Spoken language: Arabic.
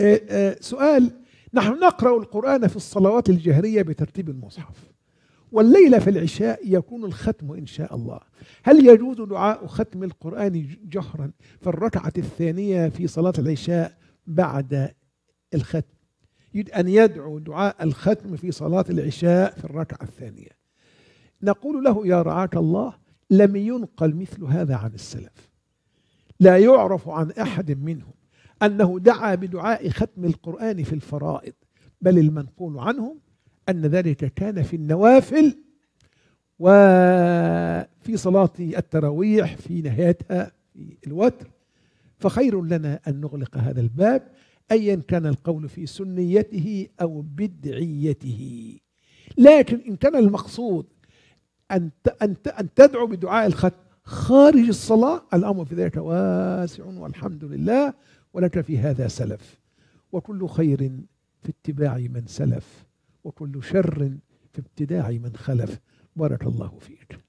آه، آه، سؤال نحن نقرأ القرآن في الصلوات الجهرية بترتيب المصحف والليلة في العشاء يكون الختم إن شاء الله هل يجوز دعاء ختم القرآن جهرا في الركعة الثانية في صلاة العشاء بعد الختم أن يدعو دعاء الختم في صلاة العشاء في الركعة الثانية نقول له يا رعاك الله لم ينقل مثل هذا عن السلف لا يعرف عن أحد منهم أنه دعا بدعاء ختم القرآن في الفرائض بل المنقول عنهم أن ذلك كان في النوافل وفي صلاة التراويح في نهايتها في الوتر فخير لنا أن نغلق هذا الباب أيا كان القول في سنيته أو بدعيته لكن إن كان المقصود أن أن أن تدعو بدعاء الختم خارج الصلاة الأمر في ذلك واسع والحمد لله ولك في هذا سلف وكل خير في اتباع من سلف وكل شر في ابتداع من خلف بارك الله فيك